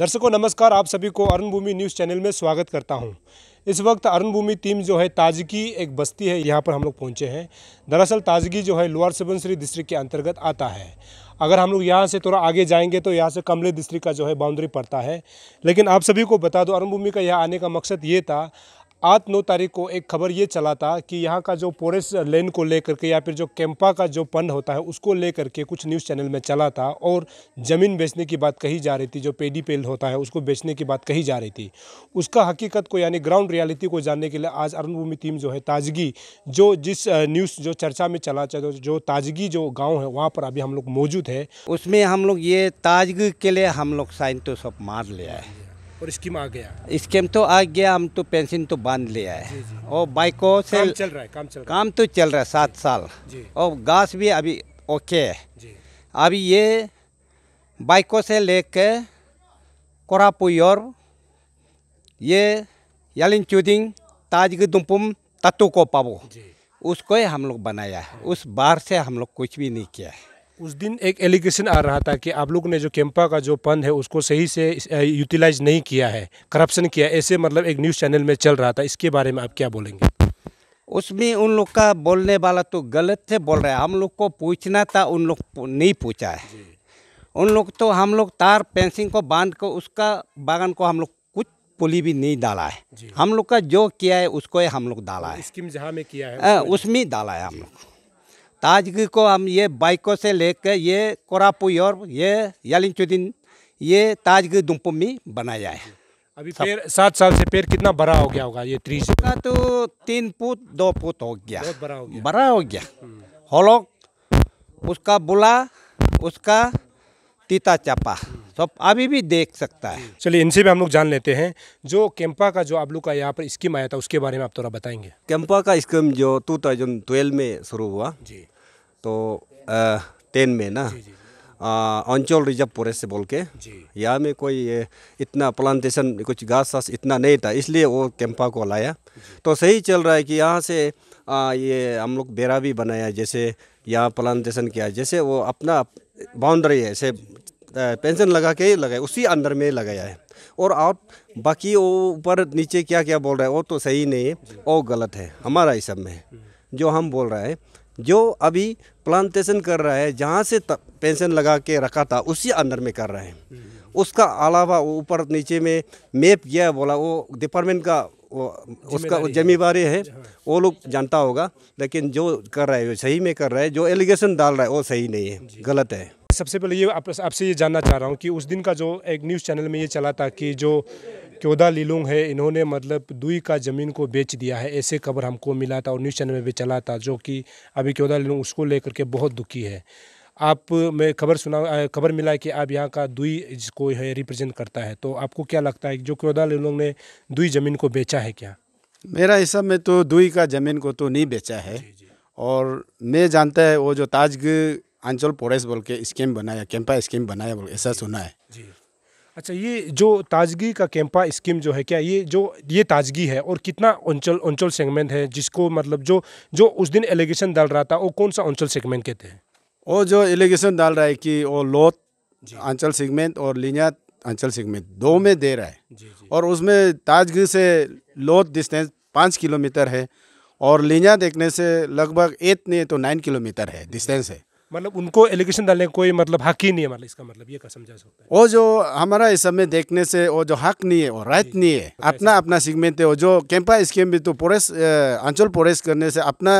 दर्शकों नमस्कार आप सभी को अरुण भूमि न्यूज़ चैनल में स्वागत करता हूं। इस वक्त अरुण भूमि टीम जो है ताजगी एक बस्ती है यहां पर हम लोग पहुंचे हैं दरअसल ताजगी जो है लोअर सुबनसरी डिस्ट्रिक्ट के अंतर्गत आता है अगर हम लोग यहाँ से थोड़ा आगे जाएंगे तो यहाँ से कमले डिस्ट्रिक्ट का जो है बाउंड्री पड़ता है लेकिन आप सभी को बता दो अरुण भूमि का यहाँ आने का मकसद ये था आठ नौ तारीख को एक खबर ये चला था कि यहाँ का जो पोरेस लेन को लेकर के या फिर जो कैंपा का जो पन होता है उसको लेकर के कुछ न्यूज़ चैनल में चला था और ज़मीन बेचने की बात कही जा रही थी जो पेडी पेल होता है उसको बेचने की बात कही जा रही थी उसका हकीकत को यानी ग्राउंड रियलिटी को जानने के लिए आज अरुण भूमि टीम जो है ताजगी जो जिस न्यूज़ जो चर्चा में चला जो ताजगी जो गाँव है वहाँ पर अभी हम लोग मौजूद है उसमें हम लोग ये ताजगी के लिए हम लोग साइन तो सब मार लिया है और स्कीम आ गया स्कीम तो आ गया हम तो पेंशन तो बांध लिया है और बाइकों से काम चल रहा है काम चल रहा काम तो चल रहा है सात साल और घास भी अभी ओके है अभी ये बाइकों से लेके और ये यालिन चुदिंग ताजगी दुमपुम तत्तू को पाबो उसको हम लोग बनाया है उस बाहर से हम लोग कुछ भी नहीं किया है उस दिन एक एलिगेशन आ रहा था कि आप लोग ने जो कैंपा का जो पंद है उसको सही से यूटिलाइज नहीं किया है करप्शन किया ऐसे मतलब एक न्यूज़ चैनल में चल रहा था इसके बारे में आप क्या बोलेंगे उसमें उन लोग का बोलने वाला तो गलत से बोल रहा है हम लोग को पूछना था उन लोग नहीं पूछा है उन लोग तो हम लोग तार पेंसिंग को बांध कर उसका बागान को हम लोग कुछ पुली भी नहीं डाला है हम लोग का जो किया है उसको हम लोग डाला तो है स्कीम जहाँ में किया है उसमें डाला है हम लोग ताजगी को हम ये बाइकों से लेकर ये कोरापुई और ये यालिन ये ताजगी दुमपुमी बनाया है अभी पेड़ सात साल से पेड़ कितना बड़ा हो गया होगा ये ट्री का तो तीन फुट दो फुट हो गया बड़ा हो गया बड़ा हो गया होलोक उसका बुला उसका तीता चापा सब अभी भी देख सकता है चलिए इनसे भी हम लोग जान लेते हैं जो कैंपा का जो आप लोग का यहाँ पर स्कीम आया था उसके बारे में आप थोड़ा बताएंगे कैंपा का स्कीम जो टू थाउजेंड ट्वेल्व में शुरू हुआ जी तो टेन में ना अंचल रिजर्व फॉरेस्ट से बोल के यहाँ में कोई इतना प्लांटेशन कुछ घास सास इतना नहीं था इसलिए वो कैंपा को लाया तो सही चल रहा है कि यहाँ से आ, ये हम लोग बेरा भी बनाया जैसे यहाँ प्लांटेशन किया जैसे वो अपना बाउंड्री है ऐसे पेंशन लगा के ही लगाया उसी अंदर में लगाया है और आप बाकी वो ऊपर नीचे क्या क्या बोल रहे हैं वो तो सही नहीं है वो गलत है हमारा सब में हम्म। जो हम बोल रहे हैं जो अभी प्लांटेशन कर रहा है जहाँ से पेंशन लगा के रखा था उसी अंदर में कर रहा है हम्म। उसका अलावा ऊपर नीचे में मैप गया बोला वो डिपार्टमेंट का वो उसका जिम्मेवारी है हाँ। वो लोग जानता होगा लेकिन जो कर रहा है वो सही में कर रहा है जो एलिगेशन डाल रहा है वो सही नहीं है गलत है सबसे पहले ये आपसे आप ये जानना चाह रहा हूँ कि उस दिन का जो एक न्यूज़ चैनल में ये चला था कि जो चौदह लीलोंग है इन्होंने मतलब दुई का ज़मीन को बेच दिया है ऐसे खबर हमको मिला था और न्यूज़ चैनल में भी चला था जो कि अभी चौदह लीलोंग उसको लेकर के बहुत दुखी है आप मैं खबर सुना खबर मिला कि आप यहाँ का दुई जिसको है रिप्रेजेंट करता है तो आपको क्या लगता है जो चौदह लीलोंग ने दुई ज़मीन को बेचा है क्या मेरा हिसाब में तो दुई का ज़मीन को तो नहीं बेचा है जी जी। और मैं जानता है वो जो ताजग आंचल पोरेस बोल के स्कीम बनाया कैंपा स्कीम बनाया बोल ऐसा सुना है अच्छा ये जो ताजगी का कैंपा स्कीम जो है क्या ये जो ये ताजगी है और कितना अंचल अंचल सेगमेंट है जिसको मतलब जो जो उस दिन एलिगेशन डाल रहा था वो कौन सा अंचल सेगमेंट कहते हैं और जो एलिगेशन डाल रहा है कि वो लोथ अंचल सेगमेंट और लिनिया अंचल सेगमेंट दो में दे रहा है जी, जी। और उसमें ताजगी से लोथ डिस्टेंस पाँच किलोमीटर है और लिनिया देखने से लगभग एट ने तो नाइन किलोमीटर है डिस्टेंस है मतलब उनको एलिगेशन डालने का कोई मतलब हक ही नहीं है मतलब इसका मतलब ये समझा सकता है वो जो हमारा इस समय देखने से वो जो हक नहीं है वो राइट नहीं है तो अपना अपना सिगमेंट है वो जो कैंपा स्कीम भी तो पोरेस अंचल पोरेस करने से अपना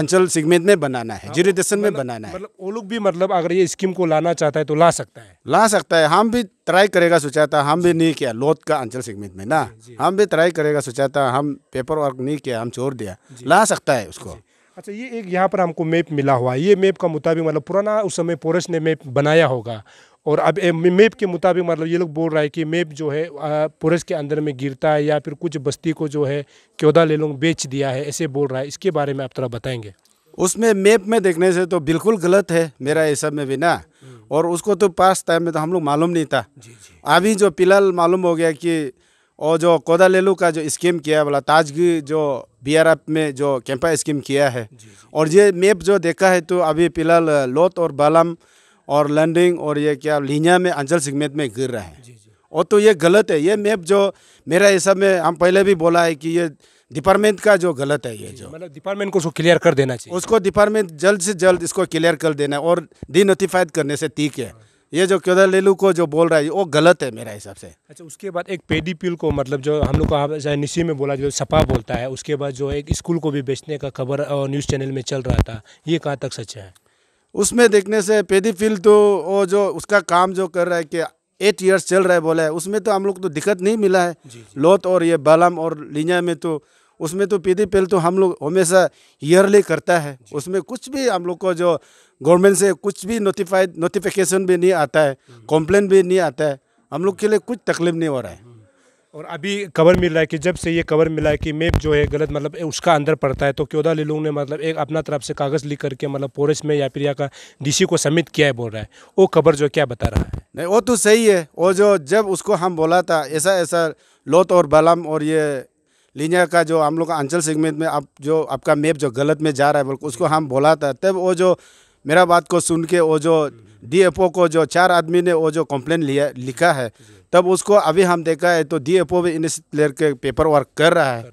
अंचल सिगमेंट में बनाना है जीरिटेशन हाँ, में मतलब बनाना है मतलब वो लोग भी मतलब अगर ये स्कीम को लाना चाहता है तो ला सकता है ला सकता है हम भी ट्राई करेगा सोचा था हम भी नहीं किया लोथ का अंचल सिगमेंट में ना हम भी ट्राई करेगा सोचा था हम पेपर वर्क नहीं किया हम छोड़ दिया ला सकता है उसको अच्छा ये एक यहाँ पर हमको मैप मिला हुआ है ये मैप का मुताबिक मतलब पुराना उस समय पोरस ने मैप बनाया होगा और अब मैप के मुताबिक मतलब ये लोग बोल रहा है कि मैप जो है पुरस के अंदर में गिरता है या फिर कुछ बस्ती को जो है क्योदा ले लोग बेच दिया है ऐसे बोल रहा है इसके बारे में आप थोड़ा बताएंगे उसमें मैप में देखने से तो बिल्कुल गलत है मेरा ये सब में भी ना हम्म। और उसको तो पास टाइम में तो हम लोग मालूम नहीं था अभी जो फिलहाल मालूम हो गया कि और जो कोदा लेलू का जो स्कीम किया बोला ताजगी जो बीआरएफ में जो कैंपा स्कीम किया है और ये मैप जो देखा है तो अभी फिलहाल लोत और बालम और लैंडिंग और ये क्या लीना में अंचल सिगमेंट में गिर रहा है और तो ये गलत है ये मैप जो मेरा हिसाब में हम पहले भी बोला है कि ये डिपार्टमेंट का जो गलत है ये जो मतलब डिपार्टमेंट को उसको क्लियर कर देना चाहिए उसको डिपार्टमेंट जल्द से जल्द इसको क्लियर कर देना और डी नोटिफाइड करने से ठीक है हाँ। ये जो क्योदर लीलू को जो बोल रहा है वो गलत है मेरा हिसाब से अच्छा उसके बाद एक पेडी पिल को मतलब जो हम लोग को निशी में बोला जो सपा बोलता है उसके बाद जो एक स्कूल को भी बेचने का खबर न्यूज़ चैनल में चल रहा था ये कहाँ तक सच है उसमें देखने से पेडी पिल तो वो जो उसका काम जो कर रहा है कि एट ईयर्स चल रहा है बोला है उसमें तो हम लोग तो दिक्कत नहीं मिला है लोत और ये बालम और लिंजा में तो उसमें तो पीदी पिल तो हम लोग हमेशा ईयरली करता है उसमें कुछ भी हम लोग को जो गवर्नमेंट से कुछ भी नोटिफाइड नोटिफिकेशन भी नहीं आता है कंप्लेन भी नहीं आता है हम लोग के लिए कुछ तकलीफ नहीं हो रहा है और अभी कवर मिल रहा है कि जब से ये कवर मिला है कि मैप जो है गलत मतलब उसका अंदर पड़ता है तो क्योदा लिलू ने मतलब एक अपना तरफ से कागज़ लिख करके मतलब पोरेस में या फिर यहाँ का डीसी को सबमिट किया है बोल रहा है वो कवर जो क्या बता रहा है नहीं वो तो सही है वो जो जब उसको हम बोला था ऐसा ऐसा लोत और बलम और ये लिनिया का जो हम लोग का अंचल सेगमेंट में आप जो आपका मैप जो गलत में जा रहा है उसको हम बोला था तब वो जो मेरा बात को सुन के वो जो डीएफओ को जो चार आदमी ने वो जो कंप्लेन लिया लिखा है तब उसको अभी हम देखा है तो डीएफओ भी इन प्लेयर के पेपर वर्क कर रहा है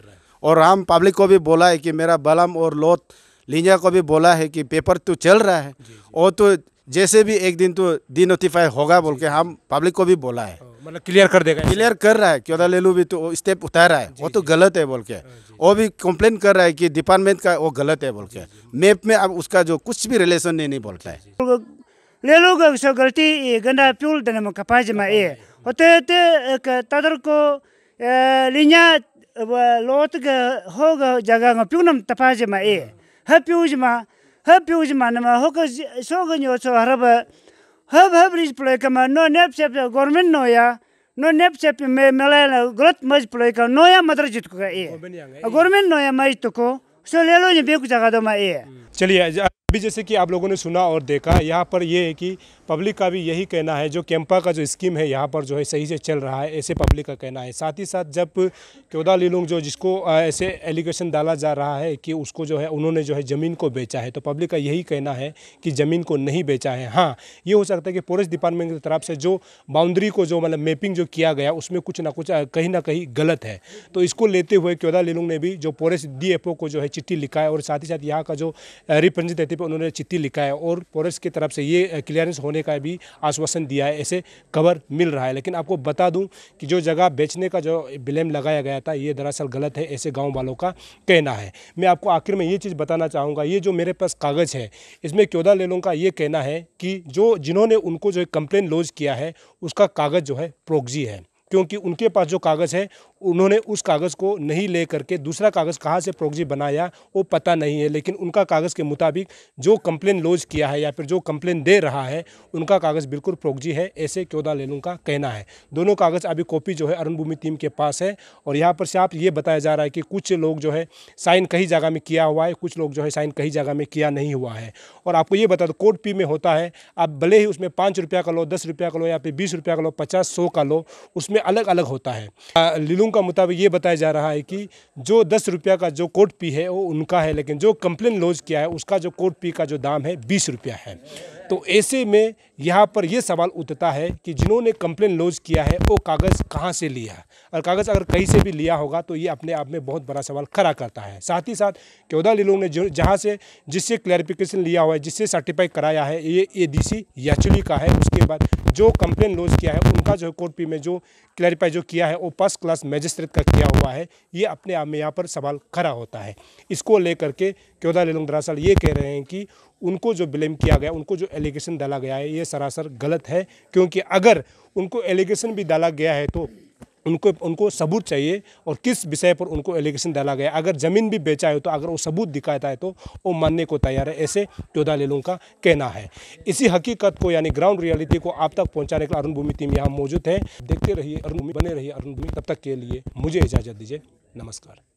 और हम पब्लिक को भी बोला है कि मेरा बलम और लोत लिंजा को भी बोला है कि पेपर तो चल रहा है और तो जैसे भी एक दिन तो डी नोटिफाई होगा बोल के हम पब्लिक को भी बोला है मतलब क्लियर कर देगा क्लियर कर रहा है क्योदा लेलू भी तो स्टेप उठा रहा है वो तो गलत है बोल के हाँ, वो भी कंप्लेन कर रहा है कि डिपार्टमेंट का वो गलत है बोल के मैप में अब उसका जो कुछ भी रिलेशन नहीं, नहीं बोलता है लेलू का गलती गंदा प्यूल देने में कपाज में हाँ, हाँ, ए होते तदर को लिया लोट होगा जगह प्यूनम तपाज में ए है प्यूज में है प्यूज मान में होकर सोगन यो सो हरब Heb heb plekken, maar no nepsep gormin no ja. No nepsep me mele grot maj plekken, no ja madrajit ko ka e. Gormin no ja maj to ko. So lelo ni beku jaga do ma e. चलिए अभी जैसे कि आप लोगों ने सुना और देखा यहाँ पर ये है कि पब्लिक का भी यही कहना है जो कैंपा का जो स्कीम है यहाँ पर जो है सही से चल रहा है ऐसे पब्लिक का कहना है साथ ही साथ जब क्योदा लीलुंग जो जिसको ऐसे एलिगेशन डाला जा रहा है कि उसको जो है उन्होंने जो है ज़मीन को बेचा है तो पब्लिक का यही कहना है कि ज़मीन को नहीं बेचा है हाँ ये हो सकता है कि फॉरेस्ट डिपार्टमेंट की तरफ से जो बाउंड्री को जो मतलब मैपिंग जो किया गया उसमें कुछ ना कुछ कहीं ना कहीं गलत है तो इसको लेते हुए क्योदा लीलुंग ने भी जो फॉरेस्ट डी को जो है चिट्ठी लिखा है और साथ ही साथ यहाँ का जो रिप्रेजेंटेटिव पर उन्होंने चिट्ठी लिखा है और फॉरेस्ट की तरफ से ये क्लियरेंस होने का भी आश्वासन दिया है ऐसे खबर मिल रहा है लेकिन आपको बता दूँ कि जो जगह बेचने का जो ब्लेम लगाया गया था ये दरअसल गलत है ऐसे गाँव वालों का कहना है मैं आपको आखिर में ये चीज़ बताना चाहूँगा ये जो मेरे पास कागज़ है इसमें क्योदा लेलों का ये कहना है कि जो जिन्होंने उनको जो कंप्लेन लॉज किया है उसका कागज़ जो है प्रोग्जी है क्योंकि उनके पास जो कागज़ है उन्होंने उस कागज़ को नहीं ले करके दूसरा कागज़ कहाँ से प्रोगजी बनाया वो पता नहीं है लेकिन उनका कागज़ के मुताबिक जो कंप्लेन लॉज किया है या फिर जो कंप्लेन दे रहा है उनका कागज़ बिल्कुल प्रोगजी है ऐसे क्योदा लेलू का कहना है दोनों कागज़ अभी कॉपी जो है अरुणभूमि टीम के पास है और यहाँ पर से आप ये बताया जा रहा है कि कुछ लोग जो है साइन कहीं जगह में किया हुआ है कुछ लोग जो है साइन कहीं जगह में किया नहीं हुआ है और आपको ये बता दो कोर्ट पी में होता है आप भले ही उसमें पाँच रुपया का लो दस रुपया का लो या फिर बीस रुपया का लो पचास सौ का लो उसमें अलग अलग होता है लीलू लोगों का मुताबिक ये बताया जा रहा है कि जो दस रुपया का जो कोट पी है वो उनका है लेकिन जो कंप्लेन लॉन्च किया है उसका जो कोट पी का जो दाम है बीस रुपया है तो ऐसे में यहाँ पर ये सवाल उठता है कि जिन्होंने कंप्लेन लॉन्च किया है वो कागज़ कहाँ से लिया और कागज़ अगर कहीं से भी लिया होगा तो ये अपने आप में बहुत बड़ा सवाल खड़ा करता है साथ ही साथ चौदह लोग ने जो जहाँ से जिससे क्लैरिफिकेशन लिया हुआ है जिससे सर्टिफाई कराया है ये ए डी सी याचुली का है उसके बाद जो कंप्लेन लॉन्च किया है उनका जो कोर्ट पी में जो क्लैरिफाई जो किया है वो फर्स्ट क्लास मैजिस्ट्रेट का किया हुआ है ये अपने आप में यहाँ पर सवाल खड़ा होता है इसको लेकर के चौदह लेलोंग दरअसल ये कह रहे हैं कि उनको जो ब्लेम किया गया उनको जो एलिगेशन डाला गया है ये सरासर गलत है क्योंकि अगर उनको एलिगेशन भी डाला गया है तो उनको उनको सबूत चाहिए और किस विषय पर उनको एलिगेशन डाला गया अगर ज़मीन भी बेचा है तो अगर वो सबूत दिखाता है तो वो मानने को तैयार है ऐसे चौदह लेलों का कहना है इसी हकीकत को यानी ग्राउंड रियलिटी को आप तक पहुंचाने के लिए अरुण भूमि टीम यहाँ मौजूद है देखते रहिए अरुण भूमि बने रहिए अरुण भूमि तब तक के लिए मुझे इजाज़त दीजिए नमस्कार